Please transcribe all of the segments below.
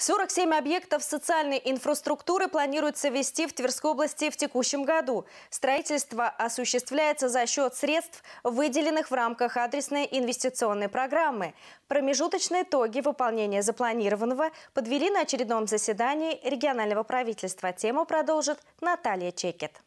47 объектов социальной инфраструктуры планируется ввести в Тверской области в текущем году. Строительство осуществляется за счет средств, выделенных в рамках адресной инвестиционной программы. Промежуточные итоги выполнения запланированного подвели на очередном заседании регионального правительства. Тему продолжит Наталья Чекет.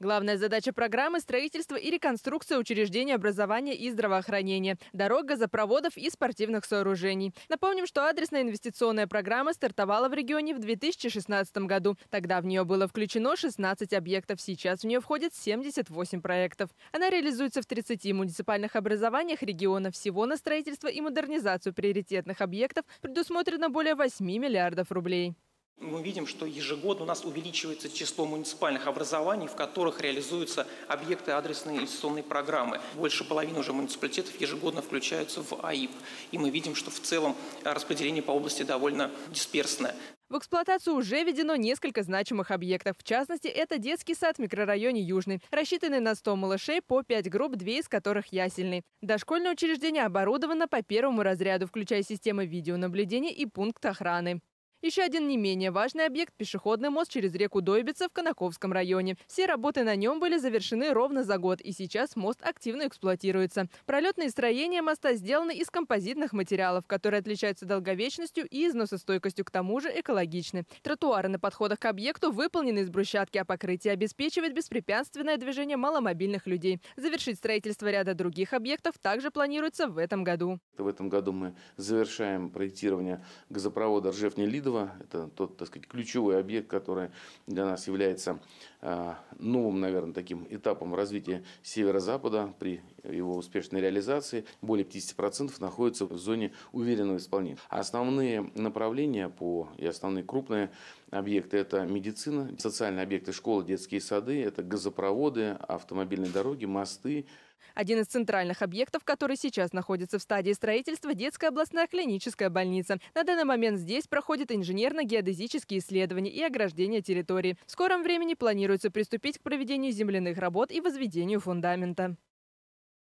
Главная задача программы – строительство и реконструкция учреждений образования и здравоохранения, дорог, газопроводов и спортивных сооружений. Напомним, что адресная инвестиционная программа стартовала в регионе в 2016 году. Тогда в нее было включено 16 объектов, сейчас в нее входит 78 проектов. Она реализуется в 30 муниципальных образованиях региона. Всего на строительство и модернизацию приоритетных объектов предусмотрено более 8 миллиардов рублей мы видим, что ежегодно у нас увеличивается число муниципальных образований, в которых реализуются объекты адресной инвестиционной программы. Больше половины уже муниципалитетов ежегодно включаются в АИП. И мы видим, что в целом распределение по области довольно дисперсное. В эксплуатацию уже введено несколько значимых объектов. В частности, это детский сад в микрорайоне Южный, рассчитанный на 100 малышей по 5 групп, две из которых ясельный. Дошкольное учреждение оборудовано по первому разряду, включая системы видеонаблюдения и пункт охраны. Еще один не менее важный объект – пешеходный мост через реку Дойбица в Конаковском районе. Все работы на нем были завершены ровно за год, и сейчас мост активно эксплуатируется. Пролетные строения моста сделаны из композитных материалов, которые отличаются долговечностью и износостойкостью, к тому же экологичны. Тротуары на подходах к объекту выполнены из брусчатки, а покрытие обеспечивает беспрепятственное движение маломобильных людей. Завершить строительство ряда других объектов также планируется в этом году. В этом году мы завершаем проектирование газопровода Ржев-Нелидов каждого. Это тот, так сказать, ключевой объект, который для нас является а, новым, наверное, таким этапом развития Северо-Запада при его успешной реализации, более 50% находятся в зоне уверенного исполнения. Основные направления по и основные крупные объекты – это медицина, социальные объекты школы, детские сады, это газопроводы, автомобильные дороги, мосты. Один из центральных объектов, который сейчас находится в стадии строительства – детская областная клиническая больница. На данный момент здесь проходят инженерно-геодезические исследования и ограждение территории. В скором времени планируется приступить к проведению земляных работ и возведению фундамента.